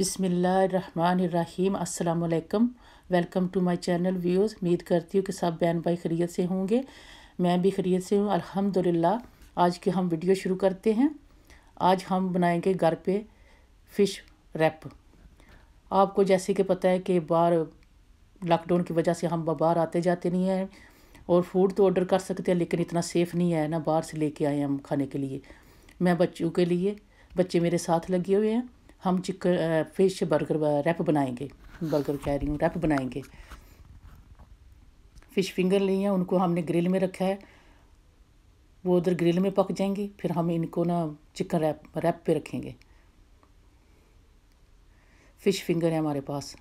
बिसमीम् अल्लाम welcome to my channel views उम्मीद करती हूँ कि सब बहन भाई खरीत से होंगे मैं भी खरीत से हूँ अल्हम्दुलिल्लाह आज की हम वीडियो शुरू करते हैं आज हम बनाएंगे घर पे फ़िश रैप आपको जैसे कि पता है कि बाहर लॉकडाउन की वजह से हम बाहर आते जाते नहीं हैं और फूड तो ऑर्डर कर सकते हैं लेकिन इतना सेफ़ नहीं है ना बाहर से ले आए हम खाने के लिए मैं बच्चों के लिए बच्चे मेरे साथ लगे हुए हैं हम चिकन फिश बर्गर रैप बनाएंगे बर्गर कह रही हूँ रैप बनाएंगे फ़िश फिंगर ली हैं उनको हमने ग्रिल में रखा है वो उधर ग्रिल में पक जाएंगी फिर हम इनको ना चिकन रैप रैप पे रखेंगे फ़िश फिंगर है हमारे पास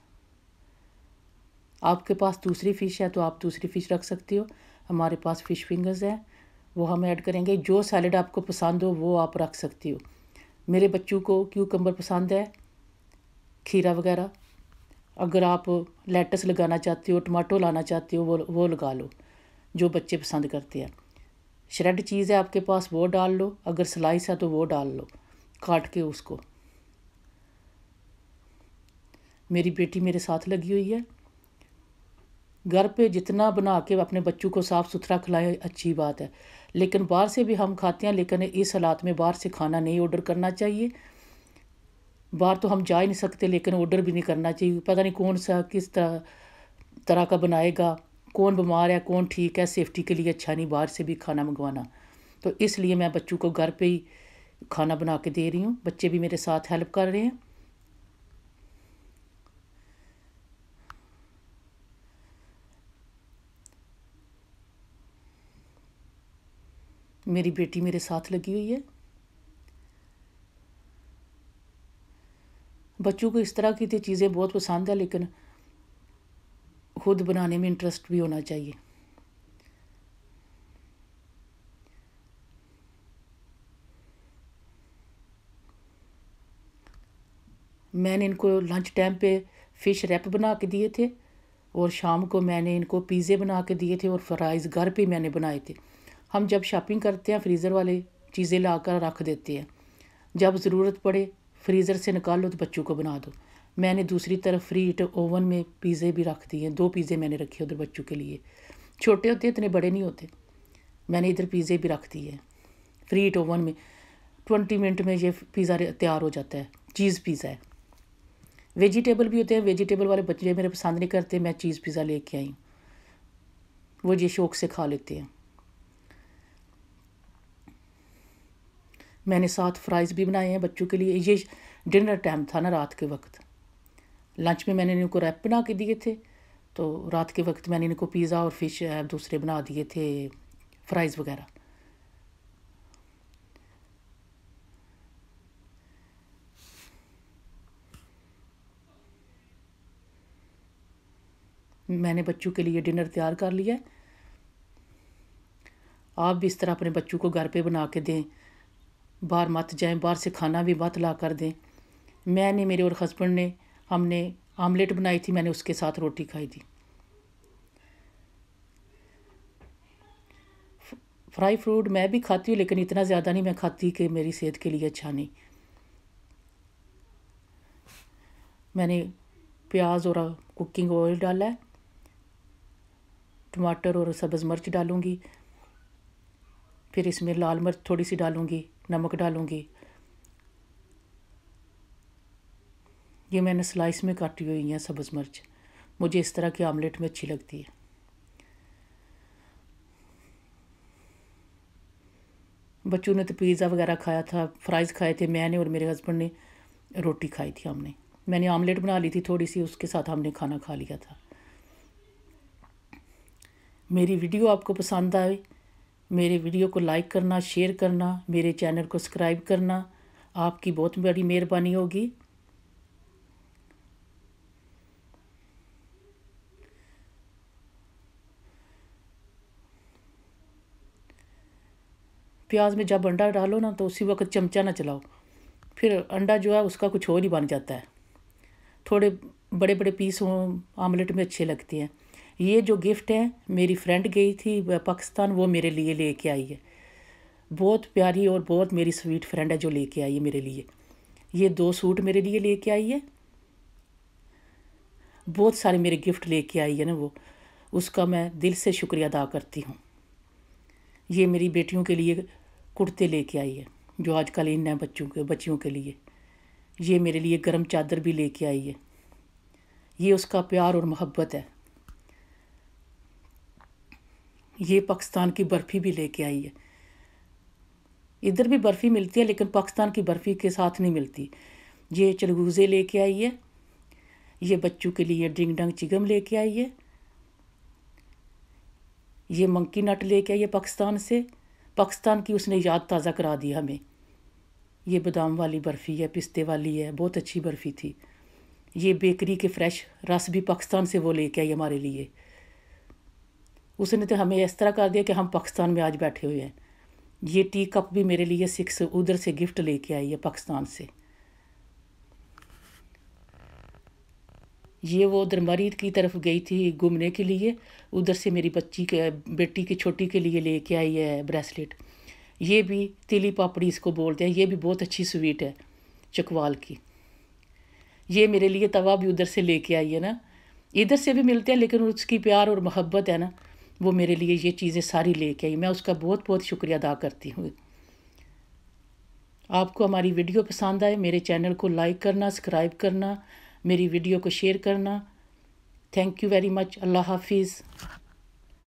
आपके पास दूसरी फ़िश है तो आप दूसरी फ़िश रख सकते हो हमारे पास फ़िश फिंगर्स हैं वो हम ऐड करेंगे जो सैलड आपको पसंद हो वो आप रख सकती हो मेरे बच्चों को क्यूकम्बर पसंद है खीरा वगैरह अगर आप लेटस लगाना चाहते हो टमाटो लाना चाहते हो वो वो लगा लो जो बच्चे पसंद करते हैं श्रेड चीज़ है आपके पास वो डाल लो अगर स्लाइस है तो वो डाल लो काट के उसको मेरी बेटी मेरे साथ लगी हुई है घर पे जितना बना के अपने बच्चों को साफ़ सुथरा खिलाएं अच्छी बात है लेकिन बाहर से भी हम खाते हैं लेकिन इस हालात में बाहर से खाना नहीं ऑर्डर करना चाहिए बाहर तो हम जा ही नहीं सकते लेकिन ऑर्डर भी नहीं करना चाहिए पता नहीं कौन सा किस तरह तरह का बनाएगा कौन बीमार है कौन ठीक है सेफ्टी के लिए अच्छा नहीं बाहर से भी खाना मंगवाना तो इसलिए मैं बच्चों को घर पे ही खाना बना के दे रही हूँ बच्चे भी मेरे साथ हेल्प कर रहे हैं मेरी बेटी मेरे साथ लगी हुई है बच्चों को इस तरह की तो चीज़ें बहुत पसंद है लेकिन खुद बनाने में इंटरेस्ट भी होना चाहिए मैंने इनको लंच टाइम पे फ़िश रैप बना के दिए थे और शाम को मैंने इनको पिज़्ज़े बना के दिए थे और फ्राइज़ घर पे मैंने बनाए थे हम जब शॉपिंग करते हैं फ्रीज़र वाले चीज़ें ला कर रख देते हैं जब ज़रूरत पड़े फ्रीज़र से निकाल लो तो बच्चों को बना दो मैंने दूसरी तरफ फ्री हीट ओवन में पिज़्ज़े भी रख दिए दो पिज़्ज़े मैंने रखे उधर बच्चों के लिए छोटे होते इतने बड़े नहीं होते मैंने इधर पिज़्ज़े भी रख दिए फ्री हीट ओवन में ट्वेंटी मिनट में ये पिज़्ज़ा तैयार हो जाता है चीज़ पिज़्ज़ा है वेजिटेबल भी होते हैं वेजिटेबल वाले बच्चे मेरे पसंद नहीं करते मैं चीज़ पिज़्ज़ा लेके आई वो ये शौक से खा लेते हैं मैंने साथ फ़्राइज़ भी बनाए हैं बच्चों के लिए ये डिनर टाइम था ना रात के वक्त लंच में मैंने इनको रैप बना के दिए थे तो रात के वक्त मैंने इनको पिज़्ज़ा और फिश दूसरे बना दिए थे फ्राइज़ वगैरह मैंने बच्चों के लिए डिनर तैयार कर लिया आप भी इस तरह अपने बच्चों को घर पे बना के दें बाहर मत जाएं बाहर से खाना भी मत ला कर दें मैंने मेरे और हस्बैंड ने हमने आमलेट बनाई थी मैंने उसके साथ रोटी खाई थी फ्राई फ्रूट मैं भी खाती हूँ लेकिन इतना ज़्यादा नहीं मैं खाती कि मेरी सेहत के लिए अच्छा नहीं मैंने प्याज और कुकिंग ऑयल डाला है टमाटर और सब्ज़ मिर्च डालूँगी फिर इसमें लाल मिर्च थोड़ी सी डालूँगी नमक डालूंगी ये मैंने स्लाइस में काटी हुई हैं सब्ज़ मिर्च मुझे इस तरह की आमलेट में अच्छी लगती है बच्चों ने तो पिज़्ज़ा वगैरह खाया था फ्राइज़ खाए थे मैंने और मेरे हस्बैंड ने रोटी खाई थी हमने मैंने आमलेट बना ली थी थोड़ी सी उसके साथ हमने खाना खा लिया था मेरी वीडियो आपको पसंद आए मेरे वीडियो को लाइक करना शेयर करना मेरे चैनल को सब्सक्राइब करना आपकी बहुत बड़ी मेहरबानी होगी प्याज में जब अंडा डालो ना तो उसी वक्त चमचा ना चलाओ फिर अंडा जो है उसका कुछ और ही बन जाता है थोड़े बड़े बड़े पीस हों आमलेट में अच्छे लगते हैं ये जो गिफ्ट है मेरी फ्रेंड गई थी पाकिस्तान वो मेरे लिए लेके आई है बहुत प्यारी और बहुत मेरी स्वीट फ्रेंड है जो लेके आई है मेरे लिए ये दो सूट मेरे लिए लेके आई है बहुत सारे मेरे गिफ्ट लेके आई है ना वो उसका मैं दिल से शुक्रिया अदा करती हूँ ये मेरी बेटियों के लिए कुर्ते लेके आई है जो आजकल इन है बच्चों के बच्चियों के लिए ये मेरे लिए गर्म चादर भी लेके आई है ये उसका प्यार और मोहब्बत है ये पाकिस्तान की बर्फ़ी भी लेके आई है इधर भी बर्फ़ी मिलती है लेकिन पाकिस्तान की बर्फ़ी के साथ नहीं मिलती ये चलगूजे लेके आई है ये बच्चों के लिए डिंग डंग चिगम लेके आई है ये मंकी नट लेके आई है पाकिस्तान से पाकिस्तान की उसने याद ताज़ा करा दी हमें ये बादाम वाली बर्फ़ी है पिस्ते वाली है बहुत अच्छी बर्फ़ी थी ये बेकरी के फ्रेश रस भी पाकिस्तान से वो लेके आई हमारे लिए उसने तो हमें इस तरह कर दिया कि हम पाकिस्तान में आज बैठे हुए हैं ये टी कप भी मेरे लिए सिक्स उधर से गिफ्ट लेके आई है पाकिस्तान से ये वो उधर मरीज की तरफ गई थी घूमने के लिए उधर से मेरी बच्ची के बेटी की छोटी के लिए लेके आई है ब्रेसलेट ये भी तिली पापड़ी इसको बोलते हैं ये भी बहुत अच्छी स्वीट है चकवाल की ये मेरे लिए तवा भी उधर से लेके आई है ना इधर से भी मिलते हैं लेकिन उसकी प्यार और मोहब्बत है ना वो मेरे लिए ये चीज़ें सारी ले के आई मैं उसका बहुत बहुत शुक्रिया अदा करती हूँ आपको हमारी वीडियो पसंद आए मेरे चैनल को लाइक करना सब्सक्राइब करना मेरी वीडियो को शेयर करना थैंक यू वेरी मच अल्लाह हाफिज़